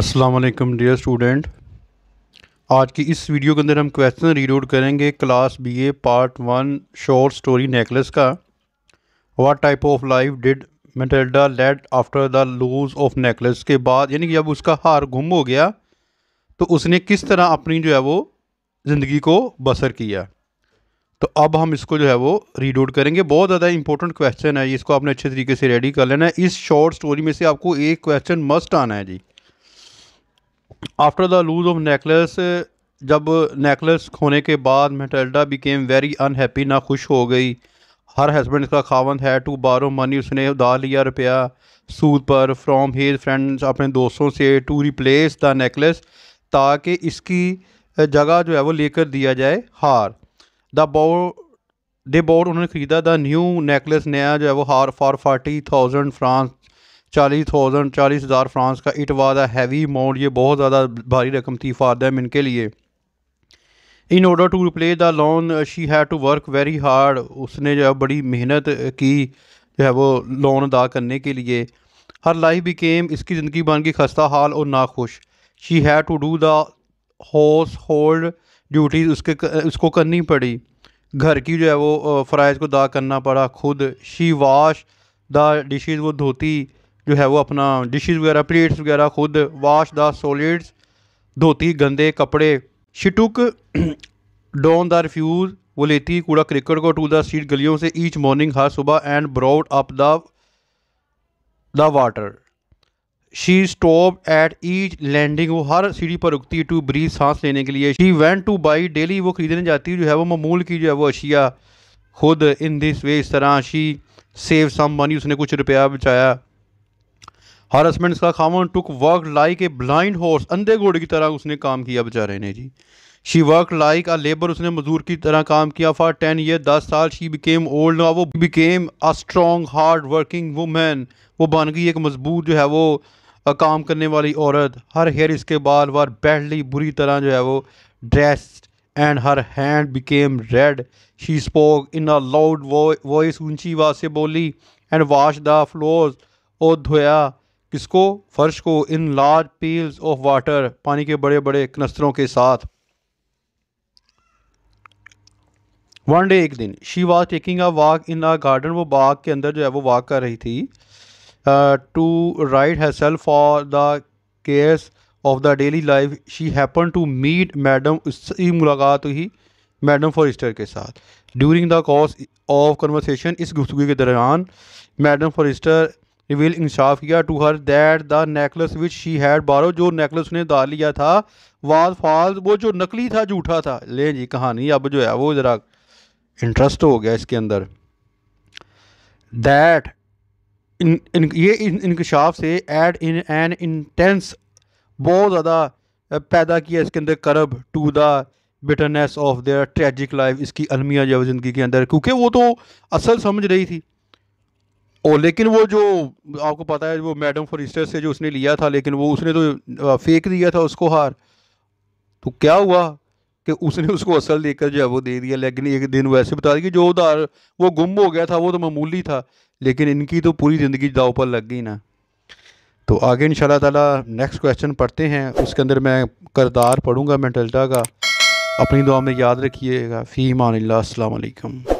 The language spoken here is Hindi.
अस्सलाम वालेकुम डियर स्टूडेंट आज की इस वीडियो के अंदर हम क्वेश्चन रीलोड करेंगे class BA part one short story necklace का what type of life did Mathilda lead after the loss of necklace के बाद यानी कि जब उसका हार गुम हो गया तो उसने किस तरह अपनी जो है वो ज़िंदगी को बसर किया तो अब हम इसको जो है वो रीलोड करेंगे बहुत ज़्यादा इंपॉर्टेंट क्वेश्चन है इसको आपने अच्छे तरीके से रेडी कर लेना है इस शॉर्ट स्टोरी में से आपको एक क्वेश्चन मस्ट आना है जी after the loss of necklace जब नेकलेस खोने के बाद मेटल्डा बिकेम वेरी अनहैप्पी ना खुश हो गई हर हस्बैंड का खावंद है टू बारो मनी उसने उधार लिया रुपया सूद पर फ्रॉम हिज फ्रेंड्स अपने दोस्तों से टू रिप्लेस द नेकलेस ताकि इसकी जगह जो है वो लेकर दिया जाए हार द बोर्ड दे बोर्ड उन्होंने ख़रीदा द न्यू नेकलेस नया जो है वो हार फॉर फार्टी थाउजेंड फ्रांस चालीस थाउजेंड चालीस हज़ार फ्रांस का it was a heavy amount ये बहुत ज़्यादा भारी रकम थी दैम इनके लिए in order to replace the loan she had to work very hard उसने जो है बड़ी मेहनत की जो है वो लोन अदा करने के लिए हर लाइफ बिकेम इसकी ज़िंदगी बन गई खस्ता हाल और नाखुश she had to do the household duties उसके उसको करनी पड़ी घर की जो है वो फ़राइज़ को अदा करना पड़ा खुद शी वाश द डिशेज़ वो धोती जो है वो अपना डिशेस वगैरह प्लेट्स वगैरह खुद वाश द सॉलिड्स धोती गंदे कपड़े शिटुक डोन द रिफ्यूज़ वो लेती कूड़ा क्रिकेट को टू द स्ट्रीट गलियों से ईच मॉर्निंग हर सुबह and brought up the the water she stop at each landing वो हर सीढ़ी पर रुकती टू ब्रीज सांस लेने के लिए she went to buy daily वो खरीदने जाती जो है वो ममूल की जो है वो अशिया खुद इन दिस वे इस तरह शी सेव सम मनी उसने कुछ रुपया बचाया हारसमेंट का खामन टुक work like a blind horse अंधे घोड़े की तरह उसने काम किया बेचारे ने जी she work like a labour उसने मजदूर की तरह काम किया फॉर टेन ईयर दस साल शी बिकेम ओल्ड वो became a strong hard working women वो बन गई एक मजबूत जो है वो काम करने वाली औरत हर हेयर इसके बाल वार बैडली बुरी तरह जो है वो dressed and her hand became red she spoke in a loud voice ऊंची आवाज से बोली एंड वाश द फ्लोज और धोया किसको फर्श को in large pails of water पानी के बड़े बड़े कनस्तरों के साथ वन डे एक दिन she was taking a walk in a garden वो बाग के अंदर जो है वो वॉक कर रही थी to right herself for the cares of the daily life she happen to meet madam उसकी मुलाकात हुई मैडम फॉरिस्टर के साथ during the course of conversation इस गुफ्तु के दौरान मैडम फॉरिस्टर रिवील इंसाफ किया to her that the necklace which she had borrow जो नेकलेस उसने डाल लिया था वाज फाल वो जो नकली था झूठा था ले जी कहानी अब जो है वो ज़रा इंटरेस्ट हो गया इसके अंदर दैट इन, इन ये इंकशाफ से एड इन एन इंटेंस बहुत ज़्यादा पैदा किया इसके अंदर करब to the bitterness of their tragic life इसकी अलमिया जो ज़िंदगी के अंदर क्योंकि वो तो असल समझ रही थी और लेकिन वो जो आपको पता है वो मैडम फॉरिस्टर से जो उसने लिया था लेकिन वो उसने तो फेंक दिया था उसको हार तो क्या हुआ कि उसने उसको असल देकर जो है वो दे दिया लेकिन एक दिन वो ऐसे बता दी कि जो उधार वो गुम हो गया था वो तो मामूली था लेकिन इनकी तो पूरी ज़िंदगी दाव पर लग गई ना तो आगे इन ताला नेक्स्ट क्वेश्चन पढ़ते हैं उसके अंदर मैं करदार पढ़ूँगा मैं डल्टा का अपनी दुआ में याद रखिएगा फ़ी मान अल्लाम